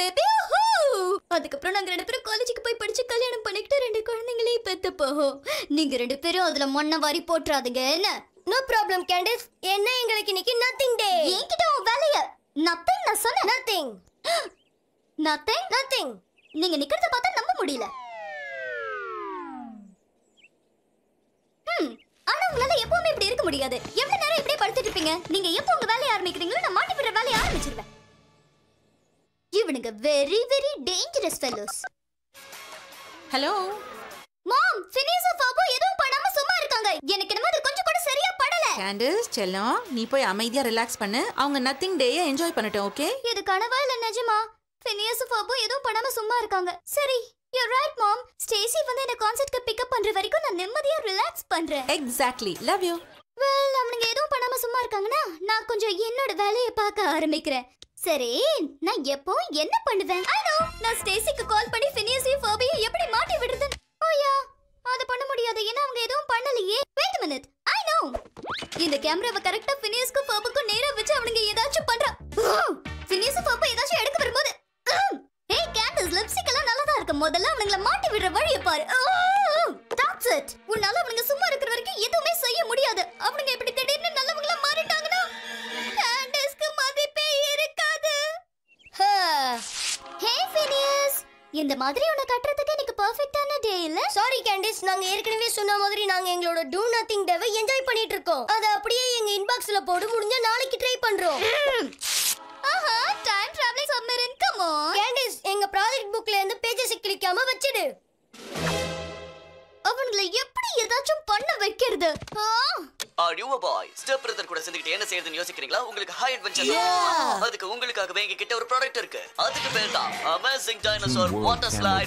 Baby அதுக்கப்புறம் நாங்க ரெண்டு பேரும் காலேஜுக்கு போய் படிச்சு கல்யாணம் பண்ணிக்கிட்டு ரெண்டு குழந்தைங்களையும் பெத்து போகும் நீங்க ரெண்டு பேரும் அதுல மண்ணை வாரி போட்டுறாதுங்க என்ன நோ ப்ராப்ளம் கேண்டிஸ் என்ன எங்களுக்கு இன்னைக்கு நத்திங் டே என்கிட்ட உன் வேலைய நத்திங் நான் சொன்னேன் நத்திங் நத்திங் நத்திங் நீங்க நிக்கிறத பார்த்தா நம்ப முடியல hmm. ஆனா உங்களால எப்பவுமே இப்படி இருக்க முடியாது எவ்வளவு நேரம் இப்படியே படுத்துட்டு இருப்பீங்க நீங்க எப்போ உங்க வேலையை ஆரம்பிக்கிறீங்களோ நான் மாட்டி விடுற வேலையை ஆரம்பிச்சிருவேன் இவனுங்க very very dangerous fellows hello mom finish off Abu எதுவும் பண்ணாம சும்மா இருக்காங்க எனக்கு என்னமோ அது கொஞ்சம் கூட சரியா படல கேண்டில்ஸ் செல்லம் நீ போய் அமைதியா ரிலாக்ஸ் பண்ணு அவங்க நதிங் டேயை என்ஜாய் பண்ணட்டும் ஓகே இது கனவா இல்ல நிஜமா ஃபினிஸ் ஆஃப் அபு எதுவும் பண்ணாம சும்மா இருக்காங்க சரி யூ ரைட் மாம் ஸ்டேசி வந்து என்ன கான்சர்ட்க்கு பிக்கப் பண்ற வரைக்கும் நான் நிம்மதியா ரிலாக்ஸ் பண்றேன் எக்ஸாக்ட்லி லவ் யூ வெல் அவனுங்க எதுவும் பண்ணாம சும்மா இருக்காங்கன்னா நான் கொஞ்சம் என்னோட வேலையை பார்க்க ஆரம்பிக்கிறேன் சரி நான் எப்போ என்ன பண்ணுவேன் ஐ நோ நான் ஸ்டேசிக்கு கால் பண்ணி ஃபினியஸையும் ஃபர்பியும் எப்படி மாட்டி விடுறது ஓயா அத பண்ண முடியாது ஏன்னா அவங்க எதுவும் பண்ணலையே வெயிட் மினிட் ஐ நோ இந்த கேமராவை கரெக்ட்டா ஃபினியஸ்க்கும் ஃபோபுக்கும் நேரம் வச்சு அவனுங்க ஏதாச்சும் பண்றா ஃபினியஸ் ஃபர்ப ஏதாச்சும் எடுக்க வரும்போது ஏய் கேண்டஸ் லிப்ஸ்டிக் எல்லாம் நல்லா தான் இருக்கு முதல்ல அவங்கள மாட்டி விடுற வழியை பாரு தட்ஸ் இட் உன்னால அவனுங்க சும்மா இருக்கிற வரைக்கும் எதுவுமே செய்ய முடியாது அவனுங்க எப்படி இந்த மாதிரி உன கட்டுறதுக்கு எனக்கு பெர்ஃபெக்ட்டான டே இல்ல சாரி கேண்டிஸ் நாங்க ஏற்கனவே சொன்ன மாதிரி நாங்க எங்களோட டூ நதிங் டேவை என்ஜாய் பண்ணிட்டு இருக்கோம் அத அப்படியே எங்க இன்பாக்ஸ்ல போடு முடிஞ்ச நாளைக்கு ட்ரை பண்றோம் ஆஹா time travelling in come on Candace எங்க ப்ராஜெக்ட் புக்ல இருந்து பேஜஸ் கிளிக்காம வச்சிடு அவங்கள எப்ப ஏதாச்சும் பண்ண வைக்கிறது are you boy step brother கூட சேர்ந்துக்கிட்டு என்ன செய்யறதுன்னு யோசிக்கிறீங்களா உங்களுக்கு ஹை அட்வென்ச்சர் அதுக்கு உங்களுக்காகவே எங்க கிட்ட ஒரு ப்ராடக்ட் இருக்கு அதுக்கு பேர் தான் அமேசிங் டைனோசார் வாட்டர் ஸ்லைட்